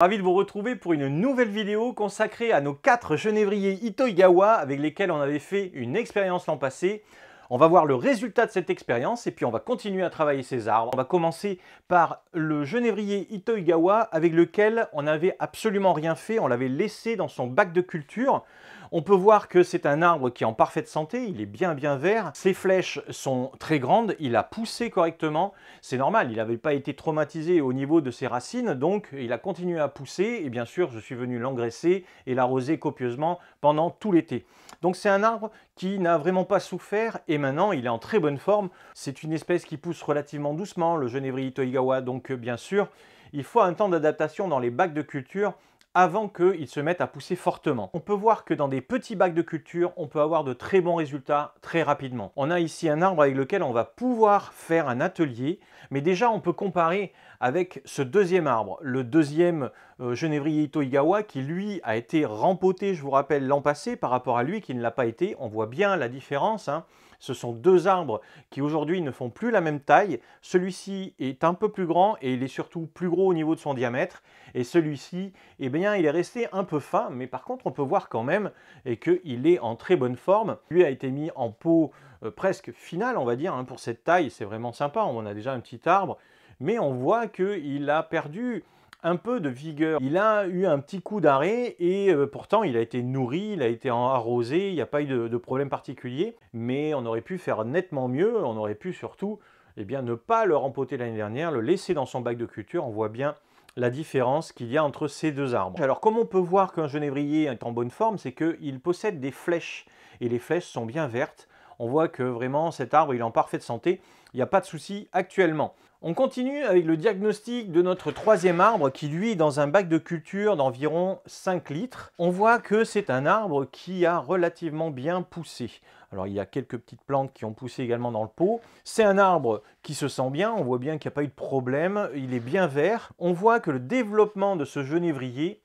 Ravi de vous retrouver pour une nouvelle vidéo consacrée à nos quatre genévriers Itoigawa avec lesquels on avait fait une expérience l'an passé. On va voir le résultat de cette expérience et puis on va continuer à travailler ces arbres. On va commencer par le genévrier Itoigawa avec lequel on n'avait absolument rien fait, on l'avait laissé dans son bac de culture. On peut voir que c'est un arbre qui est en parfaite santé, il est bien bien vert. Ses flèches sont très grandes, il a poussé correctement. C'est normal, il n'avait pas été traumatisé au niveau de ses racines, donc il a continué à pousser. Et bien sûr, je suis venu l'engraisser et l'arroser copieusement pendant tout l'été. Donc c'est un arbre qui n'a vraiment pas souffert et maintenant il est en très bonne forme. C'est une espèce qui pousse relativement doucement, le genévrier Toigawa, donc euh, bien sûr, il faut un temps d'adaptation dans les bacs de culture avant qu'ils se mettent à pousser fortement. On peut voir que dans des petits bacs de culture, on peut avoir de très bons résultats très rapidement. On a ici un arbre avec lequel on va pouvoir faire un atelier mais déjà, on peut comparer avec ce deuxième arbre, le deuxième euh, genévrier Itoigawa, qui lui a été rempoté, je vous rappelle, l'an passé par rapport à lui qui ne l'a pas été. On voit bien la différence. Hein. Ce sont deux arbres qui aujourd'hui ne font plus la même taille. Celui-ci est un peu plus grand et il est surtout plus gros au niveau de son diamètre. Et celui-ci, eh bien, il est resté un peu fin, mais par contre, on peut voir quand même et qu'il est en très bonne forme. Lui a été mis en pot euh, presque final, on va dire, hein, pour cette taille. C'est vraiment sympa, on a déjà un petit arbre, mais on voit qu'il a perdu un peu de vigueur. Il a eu un petit coup d'arrêt et euh, pourtant il a été nourri, il a été arrosé, il n'y a pas eu de, problème particulier, mais on aurait pu faire nettement mieux, on aurait pu surtout et eh bien, ne pas le rempoter l'année dernière, le laisser dans son bac de culture, on voit bien la différence qu'il y a entre ces deux arbres. Alors comme on peut voir qu'un genévrier est en bonne forme, c'est qu'il possède des flèches, et les flèches sont bien vertes, on voit que vraiment cet arbre il est en parfaite santé, il n'y a pas de souci actuellement. On continue avec le diagnostic de notre troisième arbre qui lui est dans un bac de culture d'environ 5 litres. On voit que c'est un arbre qui a relativement bien poussé. Alors il y a quelques petites plantes qui ont poussé également dans le pot. C'est un arbre qui se sent bien, on voit bien qu'il n'y a pas eu de problème, il est bien vert. On voit que le développement de ce genévrier,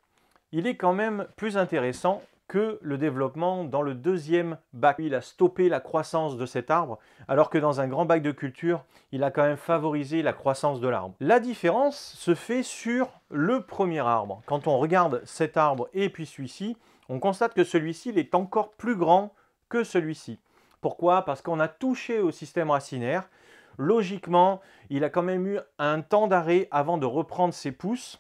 il est quand même plus intéressant que le développement dans le deuxième bac. Il a stoppé la croissance de cet arbre, alors que dans un grand bac de culture, il a quand même favorisé la croissance de l'arbre. La différence se fait sur le premier arbre. Quand on regarde cet arbre et puis celui-ci, on constate que celui-ci est encore plus grand que celui-ci. Pourquoi Parce qu'on a touché au système racinaire. Logiquement, il a quand même eu un temps d'arrêt avant de reprendre ses pousses.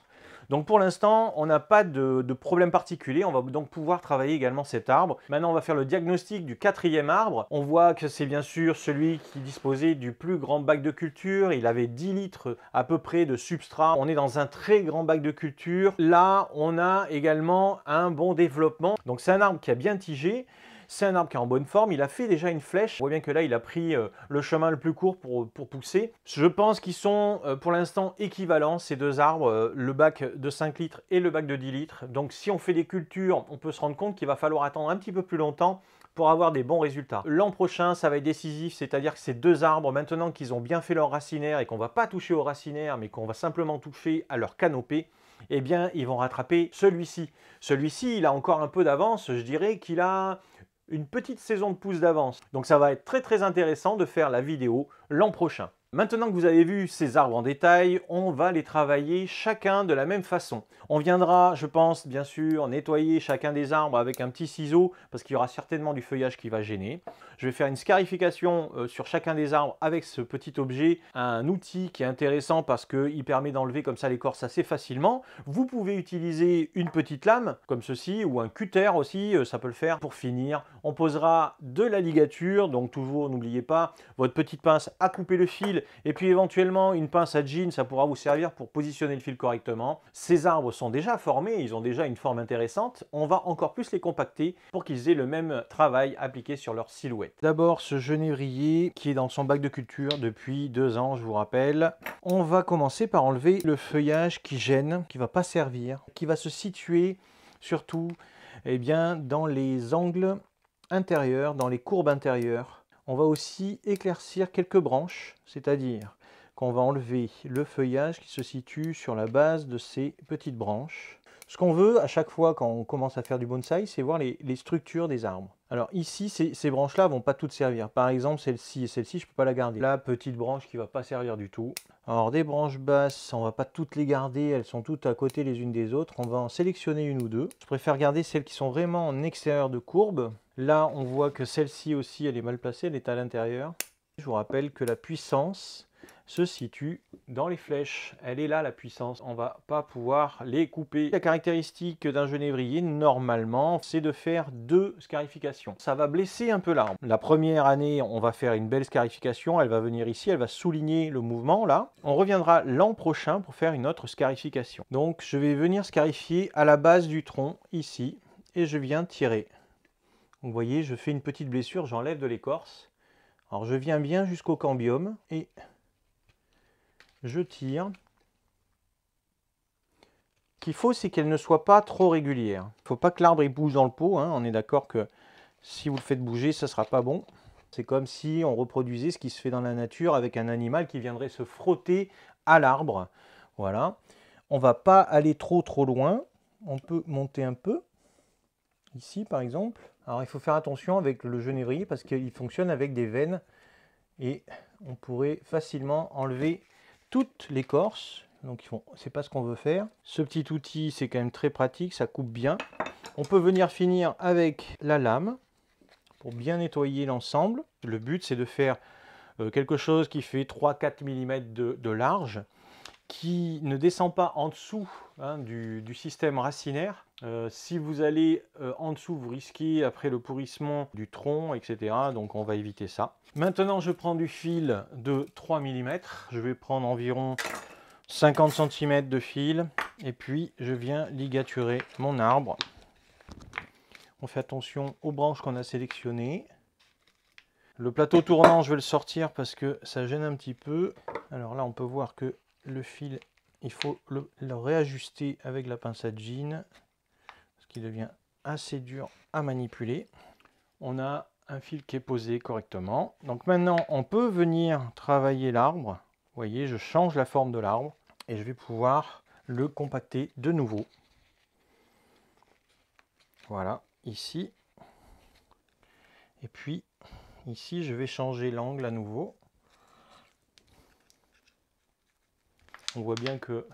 Donc pour l'instant, on n'a pas de, problème particulier, on va donc pouvoir travailler également cet arbre. Maintenant, on va faire le diagnostic du quatrième arbre. On voit que c'est bien sûr celui qui disposait du plus grand bac de culture. Il avait 10 litres à peu près de substrat. On est dans un très grand bac de culture. Là, on a également un bon développement. Donc c'est un arbre qui a bien tigé. C'est un arbre qui est en bonne forme, il a fait déjà une flèche. On voit bien que là, il a pris euh, le chemin le plus court pour, pousser. Je pense qu'ils sont euh, pour l'instant équivalents, ces deux arbres, euh, le bac de 5 litres et le bac de 10 litres. Donc si on fait des cultures, on peut se rendre compte qu'il va falloir attendre un petit peu plus longtemps pour avoir des bons résultats. L'an prochain, ça va être décisif, c'est-à-dire que ces deux arbres, maintenant qu'ils ont bien fait leur racinaire et qu'on va pas toucher au racinaire, mais qu'on va simplement toucher à leur canopée, eh bien, ils vont rattraper celui-ci. Celui-ci, il a encore un peu d'avance, je dirais qu'il a une petite saison de pouces d'avance. Donc ça va être très très intéressant de faire la vidéo l'an prochain. Maintenant que vous avez vu ces arbres en détail, on va les travailler chacun de la même façon. On viendra, je pense, bien sûr, nettoyer chacun des arbres avec un petit ciseau, parce qu'il y aura certainement du feuillage qui va gêner. Je vais faire une scarification euh, sur chacun des arbres avec ce petit objet, un outil qui est intéressant parce qu'il permet d'enlever comme ça l'écorce assez facilement. Vous pouvez utiliser une petite lame, comme ceci, ou un cutter aussi, euh, ça peut le faire. Pour finir, on posera de la ligature, donc toujours, n'oubliez pas, votre petite pince à couper le fil et puis éventuellement, une pince à jean, ça pourra vous servir pour positionner le fil correctement. Ces arbres sont déjà formés, ils ont déjà une forme intéressante. On va encore plus les compacter pour qu'ils aient le même travail appliqué sur leur silhouette. D'abord, ce genévrier qui est dans son bac de culture depuis deux ans, je vous rappelle. On va commencer par enlever le feuillage qui gêne, qui va pas servir, qui va se situer surtout eh bien, dans les angles intérieurs, dans les courbes intérieures on va aussi éclaircir quelques branches, c'est-à-dire qu'on va enlever le feuillage qui se situe sur la base de ces petites branches. Ce qu'on veut à chaque fois quand on commence à faire du bonsaï, c'est voir les, structures des arbres. Alors ici, ces, branches-là vont pas toutes servir. Par exemple, celle-ci et celle-ci, je ne peux pas la garder. La petite branche qui va pas servir du tout. Alors des branches basses, on va pas toutes les garder, elles sont toutes à côté les unes des autres. On va en sélectionner une ou deux. Je préfère garder celles qui sont vraiment en extérieur de courbe. Là, on voit que celle-ci aussi, elle est mal placée, elle est à l'intérieur. Je vous rappelle que la puissance, se situe dans les flèches. Elle est là la puissance, on va pas pouvoir les couper. La caractéristique d'un genévrier normalement, c'est de faire deux scarifications. Ça va blesser un peu l'arbre. La première année, on va faire une belle scarification, elle va venir ici, elle va souligner le mouvement là. On reviendra l'an prochain pour faire une autre scarification. Donc je vais venir scarifier à la base du tronc ici et je viens tirer. Vous voyez, je fais une petite blessure, j'enlève de l'écorce. Alors je viens bien jusqu'au cambium et je tire. Ce qu'il faut, c'est qu'elle ne soit pas trop régulière. Il ne faut pas que l'arbre bouge dans le pot. Hein. On est d'accord que si vous le faites bouger, ça ne sera pas bon. C'est comme si on reproduisait ce qui se fait dans la nature avec un animal qui viendrait se frotter à l'arbre. Voilà. On va pas aller trop trop loin. On peut monter un peu. Ici, par exemple. Alors, il faut faire attention avec le genévrier parce qu'il fonctionne avec des veines. Et on pourrait facilement enlever toute l'écorce. Donc c'est pas ce qu'on veut faire. Ce petit outil, c'est quand même très pratique, ça coupe bien. On peut venir finir avec la lame pour bien nettoyer l'ensemble. Le but, c'est de faire euh, quelque chose qui fait 3-4 mm de large qui ne descend pas en dessous hein, du, système racinaire. Euh, si vous allez euh, en dessous, vous risquez après le pourrissement du tronc, etc. Donc on va éviter ça. Maintenant, je prends du fil de 3 mm. Je vais prendre environ 50 cm de fil. Et puis, je viens ligaturer mon arbre. On fait attention aux branches qu'on a sélectionnées. Le plateau tournant, je vais le sortir parce que ça gêne un petit peu. Alors là, on peut voir que le fil, il faut le, réajuster avec la pince à jean, ce qui devient assez dur à manipuler. On a un fil qui est posé correctement. Donc maintenant, on peut venir travailler l'arbre. Vous voyez, je change la forme de l'arbre et je vais pouvoir le compacter de nouveau. Voilà, ici. Et puis, ici, je vais changer l'angle à nouveau. on voit bien que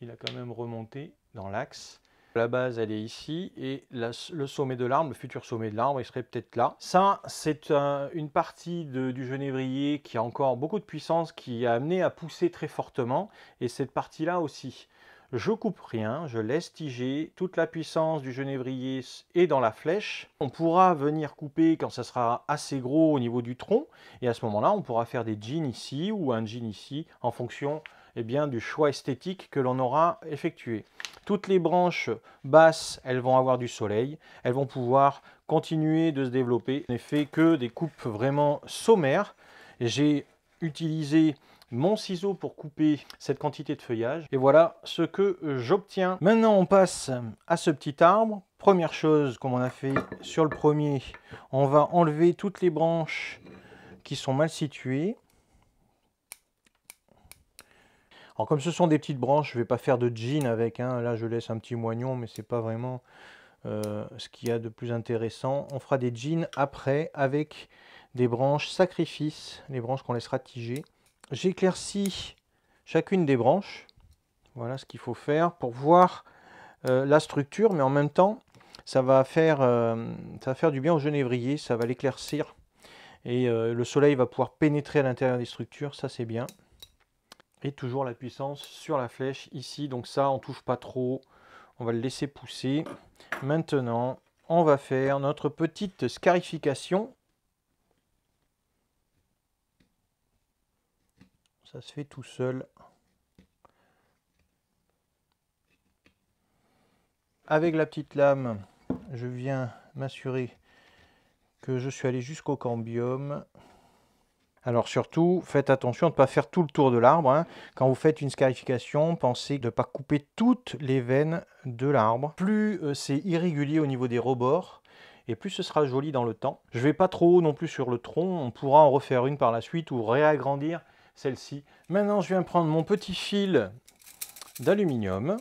il a quand même remonté dans l'axe. La base, elle est ici, et le sommet de l'arbre, le futur sommet de l'arbre, il serait peut-être là. Ça, c'est une partie du genévrier qui a encore beaucoup de puissance, qui a amené à pousser très fortement, et cette partie-là aussi. Je coupe rien, je laisse tiger, toute la puissance du genévrier est dans la flèche. On pourra venir couper quand ça sera assez gros au niveau du tronc, et à ce moment-là, on pourra faire des jeans ici, ou un jean ici, en fonction eh bien, du choix esthétique que l'on aura effectué. Toutes les branches basses, elles vont avoir du soleil, elles vont pouvoir continuer de se développer. Je n'ai fait que des coupes vraiment sommaires. J'ai utilisé mon ciseau pour couper cette quantité de feuillage. Et voilà ce que j'obtiens. Maintenant, on passe à ce petit arbre. Première chose, comme on a fait sur le premier, on va enlever toutes les branches qui sont mal situées. Alors comme ce sont des petites branches, je ne vais pas faire de jeans avec. Hein. Là, je laisse un petit moignon, mais c'est pas vraiment euh, ce qu'il y a de plus intéressant. On fera des jeans après avec des branches sacrifice, les branches qu'on laissera tiger. J'éclaircis chacune des branches. Voilà ce qu'il faut faire pour voir euh, la structure, mais en même temps, ça va faire, euh, ça va faire du bien au genévrier, ça va l'éclaircir. Et le soleil va pouvoir pénétrer à l'intérieur des structures, ça c'est bien. Et toujours la puissance sur la flèche ici. Donc ça, on touche pas trop. On va le laisser pousser. Maintenant, on va faire notre petite scarification. Ça se fait tout seul. Avec la petite lame, je viens m'assurer que je suis allé jusqu'au cambium. Alors surtout, faites attention de ne pas faire tout le tour de l'arbre. Hein. Quand vous faites une scarification, pensez de ne pas couper toutes les veines de l'arbre. Plus euh, c'est irrégulier au niveau des rebords, et plus ce sera joli dans le temps. Je ne vais pas trop haut non plus sur le tronc, on pourra en refaire une par la suite ou réagrandir celle-ci. Maintenant, je viens prendre mon petit fil d'aluminium.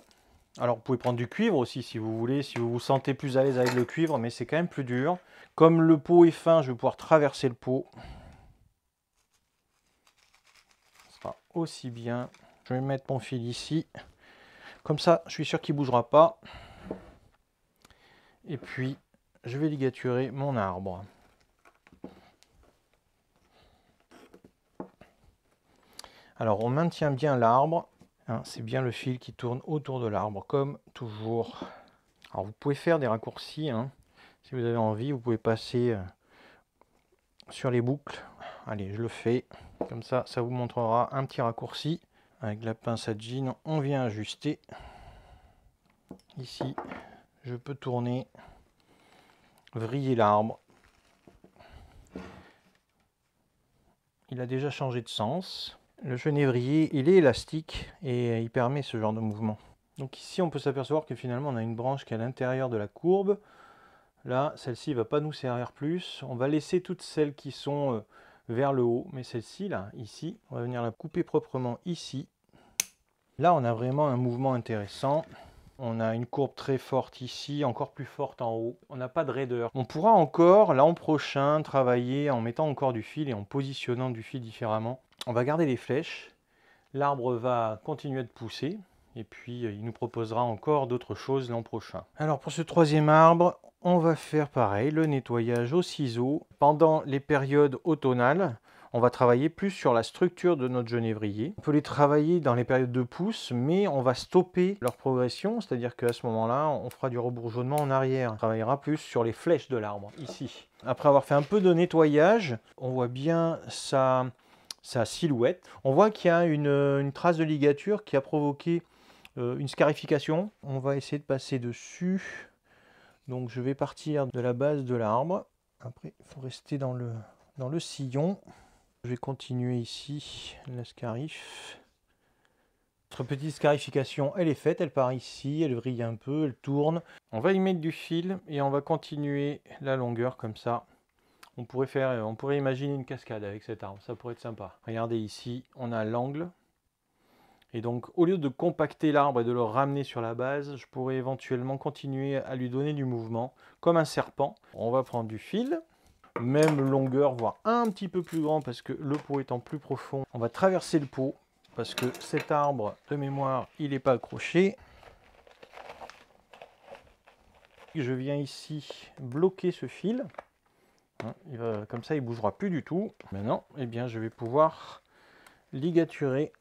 Alors vous pouvez prendre du cuivre aussi si vous voulez, si vous vous sentez plus à l'aise avec le cuivre, mais c'est quand même plus dur. Comme le pot est fin, je vais pouvoir traverser le pot aussi bien. Je vais mettre mon fil ici. Comme ça, je suis sûr qu'il bougera pas. Et puis, je vais ligaturer mon arbre. Alors, on maintient bien l'arbre. Hein, c'est bien le fil qui tourne autour de l'arbre, comme toujours. Alors, vous pouvez faire des raccourcis. Hein. Si vous avez envie, vous pouvez passer euh, sur les boucles Allez, je le fais. Comme ça, ça vous montrera un petit raccourci. Avec la pince à jean, on vient ajuster. Ici, je peux tourner, vriller l'arbre. Il a déjà changé de sens. Le chenévrier, il est élastique et il permet ce genre de mouvement. Donc ici, on peut s'apercevoir que finalement, on a une branche qui est à l'intérieur de la courbe. Là, celle-ci va pas nous servir plus. On va laisser toutes celles qui sont euh, vers le haut. Mais celle-ci, là, ici, on va venir la couper proprement ici. Là, on a vraiment un mouvement intéressant. On a une courbe très forte ici, encore plus forte en haut. On n'a pas de raideur. On pourra encore, l'an prochain, travailler en mettant encore du fil et en positionnant du fil différemment. On va garder les flèches. L'arbre va continuer de pousser. Et puis, euh, il nous proposera encore d'autres choses l'an prochain. Alors, pour ce troisième arbre, on va faire pareil, le nettoyage au ciseau. Pendant les périodes automnales, on va travailler plus sur la structure de notre genévrier. On peut les travailler dans les périodes de pousse, mais on va stopper leur progression, c'est-à-dire qu'à ce moment-là, on fera du rebourgeonnement en arrière. On travaillera plus sur les flèches de l'arbre, ici. Après avoir fait un peu de nettoyage, on voit bien sa, silhouette. On voit qu'il y a une, trace de ligature qui a provoqué euh, une scarification. On va essayer de passer dessus. Donc je vais partir de la base de l'arbre. Après, il faut rester dans le, dans le sillon. Je vais continuer ici la scarif. Notre petite scarification, elle est faite, elle part ici, elle vrille un peu, elle tourne. On va y mettre du fil et on va continuer la longueur comme ça. On pourrait, faire, euh, on pourrait imaginer une cascade avec cet arbre, ça pourrait être sympa. Regardez ici, on a l'angle, et donc, au lieu de compacter l'arbre et de le ramener sur la base, je pourrais éventuellement continuer à lui donner du mouvement, comme un serpent. On va prendre du fil, même longueur, voire un petit peu plus grand, parce que le pot étant plus profond, on va traverser le pot, parce que cet arbre, de mémoire, il n'est pas accroché. Je viens ici bloquer ce fil. Hein, comme ça, il bougera plus du tout. Maintenant, eh bien, je vais pouvoir ligaturer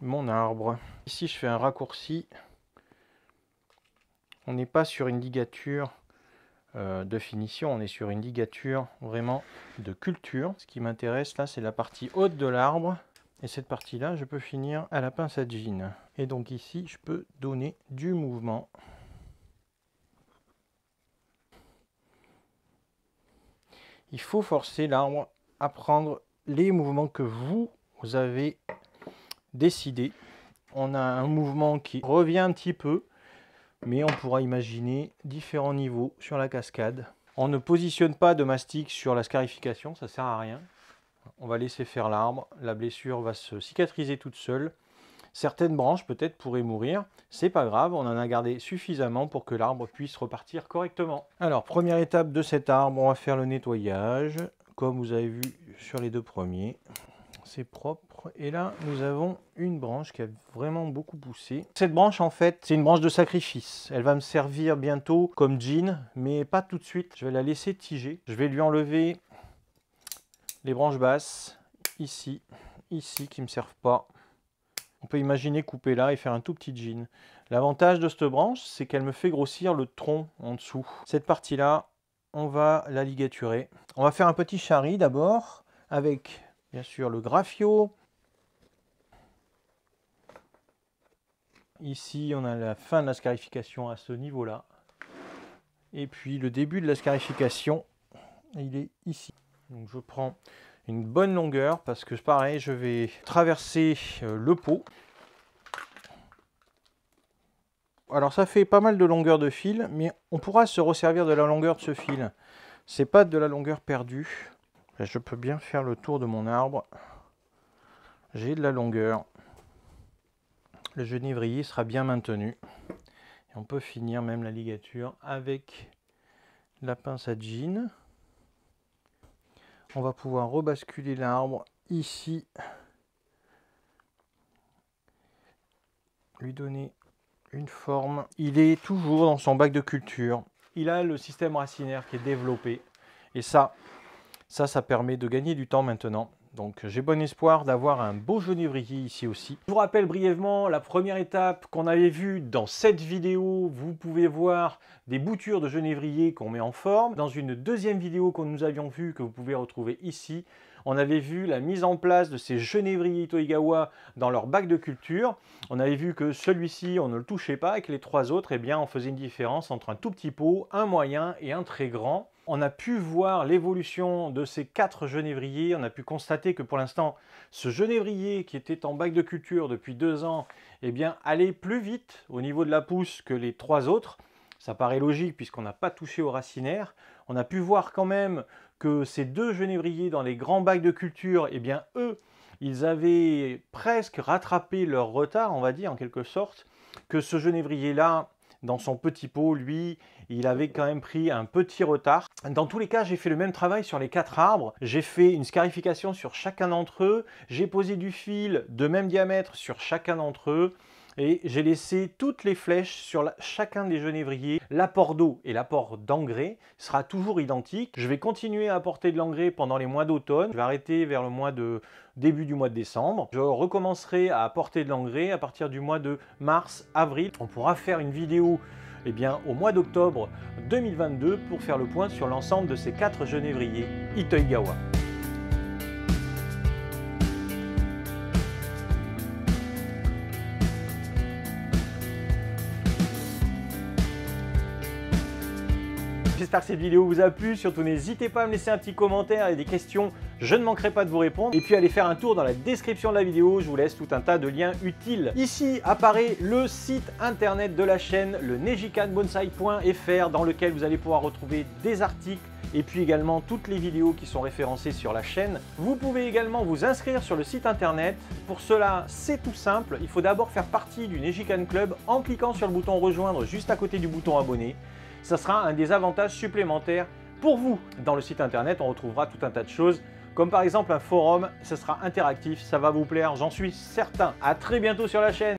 mon arbre. Ici, je fais un raccourci. On n'est pas sur une ligature euh, de finition, on est sur une ligature vraiment de culture. Ce qui m'intéresse là, c'est la partie haute de l'arbre. Et cette partie-là, je peux finir à la pince à jean. Et donc ici, je peux donner du mouvement. Il faut forcer l'arbre à prendre les mouvements que vous avez décidé. On a un mouvement qui revient un petit peu, mais on pourra imaginer différents niveaux sur la cascade. On ne positionne pas de mastic sur la scarification, ça sert à rien. On va laisser faire l'arbre, la blessure va se cicatriser toute seule. Certaines branches peut-être pourraient mourir, c'est pas grave, on en a gardé suffisamment pour que l'arbre puisse repartir correctement. Alors, première étape de cet arbre, on va faire le nettoyage, comme vous avez vu sur les deux premiers c'est propre. Et là, nous avons une branche qui a vraiment beaucoup poussé. Cette branche, en fait, c'est une branche de sacrifice. Elle va me servir bientôt comme jean, mais pas tout de suite. Je vais la laisser tiger. Je vais lui enlever les branches basses, ici, ici, qui ne me servent pas. On peut imaginer couper là et faire un tout petit jean. L'avantage de cette branche, c'est qu'elle me fait grossir le tronc en dessous. Cette partie-là, on va la ligaturer. On va faire un petit charri d'abord avec bien sûr le graphio. Ici, on a la fin de la scarification à ce niveau-là. Et puis le début de la scarification, il est ici. Donc je prends une bonne longueur parce que pareil, je vais traverser euh, le pot. Alors ça fait pas mal de longueur de fil, mais on pourra se resservir de la longueur de ce fil. C'est pas de la longueur perdue je peux bien faire le tour de mon arbre. J'ai de la longueur. Le genévrier sera bien maintenu. Et on peut finir même la ligature avec la pince à jean. On va pouvoir rebasculer l'arbre ici. Lui donner une forme. Il est toujours dans son bac de culture. Il a le système racinaire qui est développé. Et ça, ça, ça permet de gagner du temps maintenant. Donc j'ai bon espoir d'avoir un beau genévrier ici aussi. Je vous rappelle brièvement la première étape qu'on avait vue dans cette vidéo. Vous pouvez voir des boutures de genévrier qu'on met en forme. Dans une deuxième vidéo que nous avions vue, que vous pouvez retrouver ici, on avait vu la mise en place de ces genévriers itoigawa dans leur bac de culture. On avait vu que celui-ci, on ne le touchait pas et que les trois autres, eh bien, on faisait une différence entre un tout petit pot, un moyen et un très grand. On a pu voir l'évolution de ces quatre genévriers. On a pu constater que pour l'instant, ce genévrier qui était en bac de culture depuis deux ans, eh bien, allait plus vite au niveau de la pousse que les trois autres. Ça paraît logique puisqu'on n'a pas touché au racinaire. On a pu voir quand même que ces deux genévriers dans les grands bacs de culture, eh bien, eux, ils avaient presque rattrapé leur retard, on va dire, en quelque sorte, que ce genévrier-là, dans son petit pot, lui, il avait quand même pris un petit retard. Dans tous les cas, j'ai fait le même travail sur les quatre arbres. J'ai fait une scarification sur chacun d'entre eux. J'ai posé du fil de même diamètre sur chacun d'entre eux et j'ai laissé toutes les flèches sur chacun des genévriers. L'apport d'eau et l'apport d'engrais sera toujours identique. Je vais continuer à apporter de l'engrais pendant les mois d'automne. Je vais arrêter vers le mois de début du mois de décembre. Je recommencerai à apporter de l'engrais à partir du mois de mars-avril. On pourra faire une vidéo eh bien, au mois d'octobre 2022 pour faire le point sur l'ensemble de ces quatre genévriers Itoigawa. j'espère que cette vidéo vous a plu. Surtout, n'hésitez pas à me laisser un petit commentaire et des questions, je ne manquerai pas de vous répondre. Et puis, allez faire un tour dans la description de la vidéo, je vous laisse tout un tas de liens utiles. Ici apparaît le site internet de la chaîne, le nejikanbonsai.fr, dans lequel vous allez pouvoir retrouver des articles, et puis également toutes les vidéos qui sont référencées sur la chaîne. Vous pouvez également vous inscrire sur le site internet. Pour cela, c'est tout simple. Il faut d'abord faire partie du Nejikan Club en cliquant sur le bouton rejoindre juste à côté du bouton abonné ça sera un des avantages supplémentaires pour vous. Dans le site internet, on retrouvera tout un tas de choses, comme par exemple un forum, ce sera interactif, ça va vous plaire, j'en suis certain. À très bientôt sur la chaîne